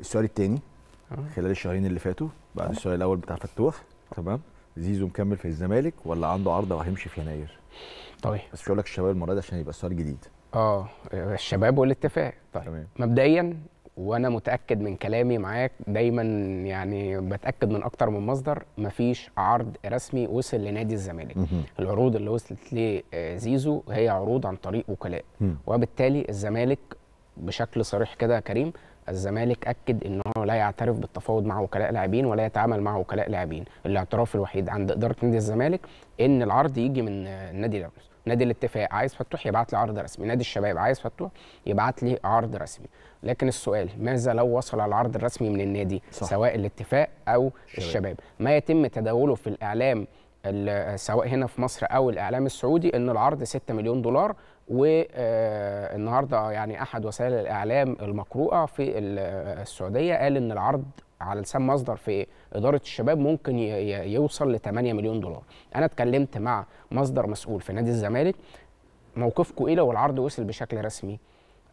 السؤال الثاني آه. خلال الشهرين اللي فاتوا بعد آه. السؤال الاول بتاع فتوح تمام زيزو مكمل في الزمالك ولا عنده عرضه وهيمشي في يناير طيب بس مش هقول لك الشباب المره دي عشان يبقى السؤال جديد اه الشباب والاتفاق طيب تمام. مبدئيا وانا متاكد من كلامي معاك دايما يعني بتاكد من اكتر من مصدر مفيش عرض رسمي وصل لنادي الزمالك العروض اللي وصلت لزيزو هي عروض عن طريق وكلاء وبالتالي الزمالك بشكل صريح كده يا كريم الزمالك اكد ان هو لا يعترف بالتفاوض مع وكلاء لاعبين ولا يتعامل مع وكلاء لاعبين الاعتراف الوحيد عند اداره نادي الزمالك ان العرض يجي من النادي الاهلي نادي الاتفاق عايز فتوح يبعت لي عرض رسمي نادي الشباب عايز فتوح يبعت لي عرض رسمي لكن السؤال ماذا لو وصل العرض الرسمي من النادي صح. سواء الاتفاق او الشباب. الشباب ما يتم تداوله في الاعلام سواء هنا في مصر او الاعلام السعودي ان العرض 6 مليون دولار والنهارده آه، يعني احد وسائل الاعلام المقروءه في آه، السعوديه قال ان العرض على لسان مصدر في اداره الشباب ممكن يوصل ل 8 مليون دولار انا اتكلمت مع مصدر مسؤول في نادي الزمالك موقفكم ايه لو العرض وصل بشكل رسمي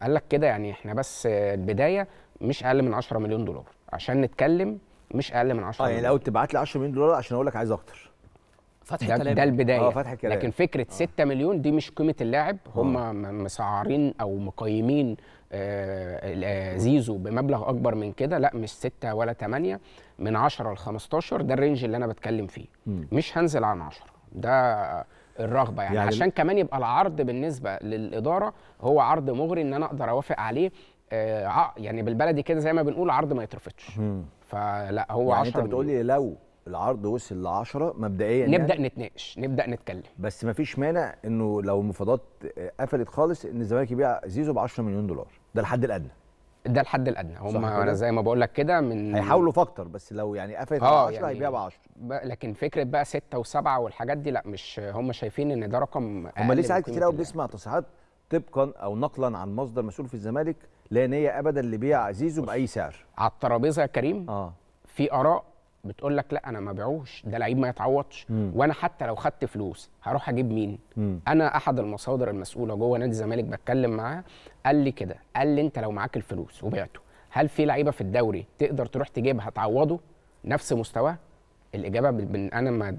قال لك كده يعني احنا بس البدايه مش اقل من 10 مليون دولار عشان نتكلم مش اقل من 10 اه يعني لو تبعت لي 10 مليون دولار عشان اقول لك عايز اكتر فتح ده, ده البدايه اه فتح كلام لكن فكره 6 اه. مليون دي مش قيمه اللاعب اه. هم مسعرين او مقيمين آه،, آه زيزو بمبلغ اكبر من كده لا مش 6 ولا 8 من 10 ل 15 ده الرينج اللي انا بتكلم فيه مش هنزل عن 10 ده الرغبه يعني, يعني عشان كمان يبقى العرض بالنسبه للاداره هو عرض مغري ان انا اقدر اوافق عليه آه يعني بالبلدي كده زي ما بنقول عرض ما يترفضش فلا هو يعني 10 انت بتقولي لو العرض وصل ل 10 مبدئيا يعني. نبدا يعني. نتناقش نبدا نتكلم بس ما فيش مانع انه لو المفاوضات قفلت خالص ان الزمالك يبيع زيزو ب 10 مليون دولار ده الحد الادنى ده الحد الادنى هم انا زي ما بقول لك كده من هيحاولوا اكتر بس لو يعني قفلت آه، يعني ب 10 هيبيع ب 10 لكن فكره بقى 6 و7 والحاجات دي لا مش هم شايفين ان ده رقم هم ليه ساعات كتير قوي يعني. بنسمع تصريحات طبقا او نقلا عن مصدر مسؤول في الزمالك لا نيه ابدا لبيع زيزو باي سعر على الترابيزه يا كريم اه في اراء بتقول لك لا انا ما بيعوش ده لعيب ما يتعوضش وانا حتى لو خدت فلوس هروح اجيب مين مم. انا احد المصادر المسؤوله جوه نادي الزمالك بتكلم معاه قال لي كده قال لي انت لو معاك الفلوس وبعته هل في لعيبه في الدوري تقدر تروح تجيبها تعوضه نفس مستواه الاجابه بال... انا ما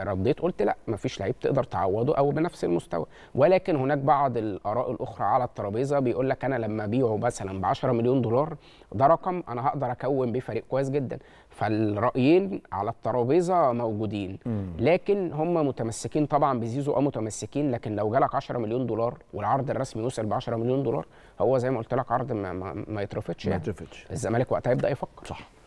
رديت قلت لا ما فيش لعيب تقدر تعوضه او بنفس المستوى ولكن هناك بعض الاراء الاخرى على الترابيزه بيقول لك انا لما ابيعه مثلا ب 10 مليون دولار ده رقم انا هقدر اكون بيه فريق كويس جدا فالرايين على الترابيزه موجودين لكن هم متمسكين طبعا بزيزو اه متمسكين لكن لو جالك 10 مليون دولار والعرض الرسمي يوصل ب 10 مليون دولار هو زي ما قلت لك عرض ما, ما, ما يترفضش يعني ما يترفضش الزمالك وقتها يبدا يفكر صح